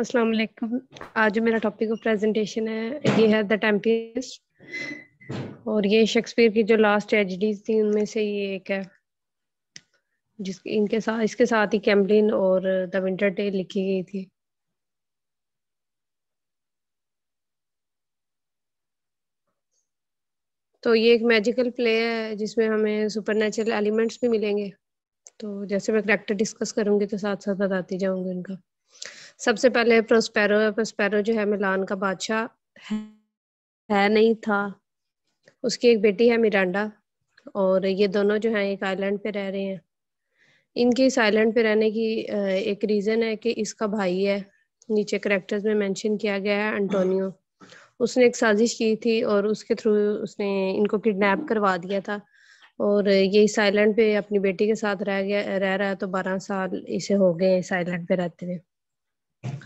अस्सलाम वालेकुम आज मेरा टॉपिक ऑफ प्रेजेंटेशन है ये है द टेम्पिस्ट और ये शेक्सपियर की जो लास्ट ट्रेजिडीज थी उनमें से ये एक है जिस इनके साथ इसके साथ ही कैम्बलिन और द विंटर टेल लिखी गई थी तो ये एक मैजिकल प्ले है जिसमें हमें सुपरनेचुरल एलिमेंट्स भी मिलेंगे तो जैसे मैं करेक्टर डिस्कस करूंगी तो साथ साथ बताती जाऊंगी उनका सबसे पहले प्रोस्पेरो है प्रोस्पेरो जो है मिलान का बादशाह है, है नहीं था उसकी एक बेटी है मिरांडा और ये दोनों जो हैं एक आइलैंड पे रह रहे हैं इनके इस आइलैंड पे रहने की एक रीज़न है कि इसका भाई है नीचे करेक्टर्स में मेंशन किया गया है एंटोनियो उसने एक साजिश की थी और उसके थ्रू उसने इनको किडनैप करवा दिया था और ये इस आइलैंड पे अपनी बेटी के साथ रह गया रह रहा है तो बारह साल इसे हो गए इस आइलैंड पे रहते हुए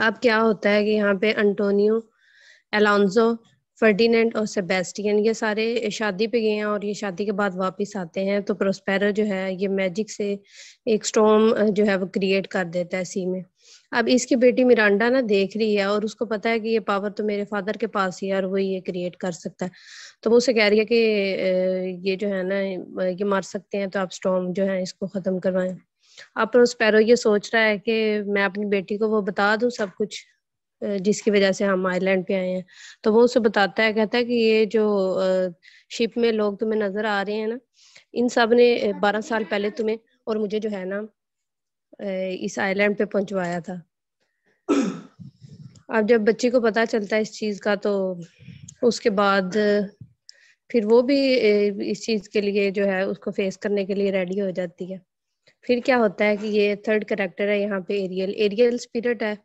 अब क्या होता है कि यहाँ पे अंटोनियो एलोंजो फर्डिनेंड और सेबेस्टियन ये सारे शादी पे गए हैं और ये शादी के बाद वापस आते हैं तो प्रोस्पेरो जो है ये मैजिक से एक स्टॉम जो है वो क्रिएट कर देता है सी में अब इसकी बेटी मिरांडा ना देख रही है और उसको पता है कि ये पावर तो मेरे फादर के पास ही है और वो ये क्रिएट कर सकता है तो वो उसे कह रही है कि ये जो है ना ये मार सकते हैं तो आप स्टॉम जो है इसको ख़त्म करवाएं अब प्रोस्पेरो ये सोच रहा है कि मैं अपनी बेटी को वो बता दूं सब कुछ जिसकी वजह से हम आयरलैंड पे आए हैं तो वो उसे बताता है कहता है कि ये जो शिप में लोग तुम्हें नजर आ रहे हैं ना इन सब ने बारह साल पहले तुम्हें और मुझे जो है ना इस आइलैंड पे पहुंचवाया था अब जब बच्ची को पता चलता है इस चीज का तो उसके बाद फिर वो भी इस चीज के लिए जो है उसको फेस करने के लिए रेडी हो जाती है फिर क्या होता है कि ये थर्ड करेक्टर है यहाँ पे एरियल एरियल स्पिरिट है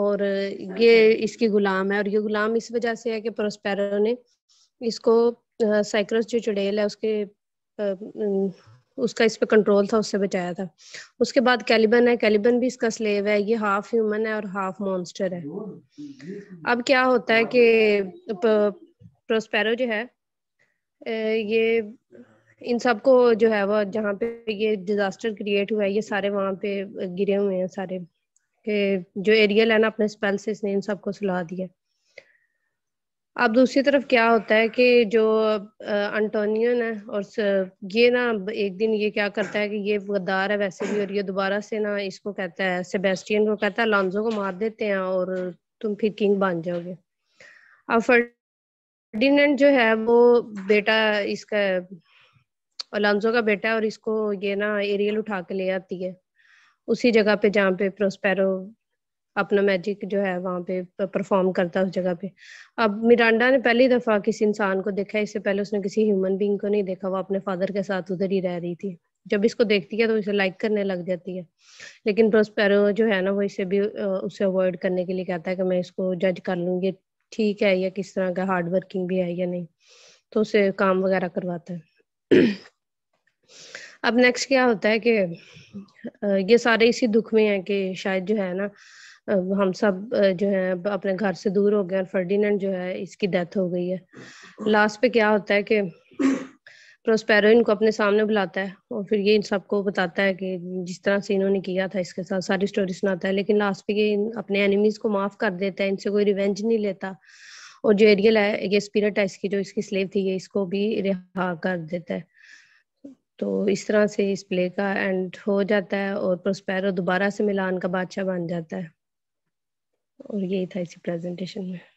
और ये इसकी गुलाम है और ये गुलाम इस वजह से है कि प्रोस्पेरो ने इसको साइक्रस जो चुड़ैल है उसके उसका इस पे कंट्रोल था उससे बचाया था उसके बाद कैलिबन है कैलिबन भी इसका स्लेव है ये हाफ ह्यूमन है और हाफ मॉन्स्टर है अब क्या होता है कि प्रोस्पेरो जो है ये इन सबको जो है वो जहाँ पे ये डिजास्टर क्रिएट हुआ है ये सारे वहाँ पे गिरे हुए हैं सारे के जो एरियल है ना अपने स्पेल से इसने इन सबको सुला दिया अब दूसरी तरफ क्या होता है कि जो अंटोनियन है और ये ना एक दिन ये क्या करता है कि ये गद्दार है वैसे भी और ये दोबारा से ना इसको कहता है सेबेस्टियन को कहता है लॉन्जो को मार देते हैं और तुम फिर किंग बन जाओगे अब फर्डिनेंट जो है वो बेटा इसका और का बेटा है और इसको ये ना एरियल उठा के ले आती है उसी जगह पे जहाँ पे प्रोस्पेरो अपना मैजिक जो है वहां पे परफॉर्म करता है उस जगह पे अब मिरांडा ने पहली दफा किसी इंसान को देखा इससे पहले उसने किसी ह्यूमन बींग को नहीं देखा वो अपने फादर के साथ उधर ही रह रही थी जब इसको देखती है तो इसे लाइक करने लग जाती है लेकिन प्रोस्पेरो जो है ना वो इसे भी उसे अवॉइड करने के लिए कहता है कि मैं इसको जज कर लूंगी ठीक है या किस तरह का हार्ड वर्किंग भी है या नहीं तो उसे काम वगैरह करवाता है अब नेक्स्ट क्या होता है कि ये सारे इसी दुख में है कि शायद जो है ना हम सब जो है अपने घर से दूर हो गए और फर्डिनेंड जो है इसकी डेथ हो गई है लास्ट पे क्या होता है कि प्रोस्पेरो इनको अपने सामने बुलाता है और फिर ये इन सबको बताता है कि जिस तरह से इन्होंने किया था इसके साथ सारी स्टोरी सुनाता है लेकिन लास्ट पे ये अपने एनिमीज को माफ कर देता है इनसे कोई रिवेंज नहीं लेता और जो एरियल है ये स्पिरिट है इसकी जो इसकी स्लेव थी ये इसको भी रिहा कर देता है तो इस तरह से इस प्ले का एंड हो जाता है और प्रोस्पैरो दोबारा से मिलान का बादशाह बन जाता है और यही था इसी प्रेजेंटेशन में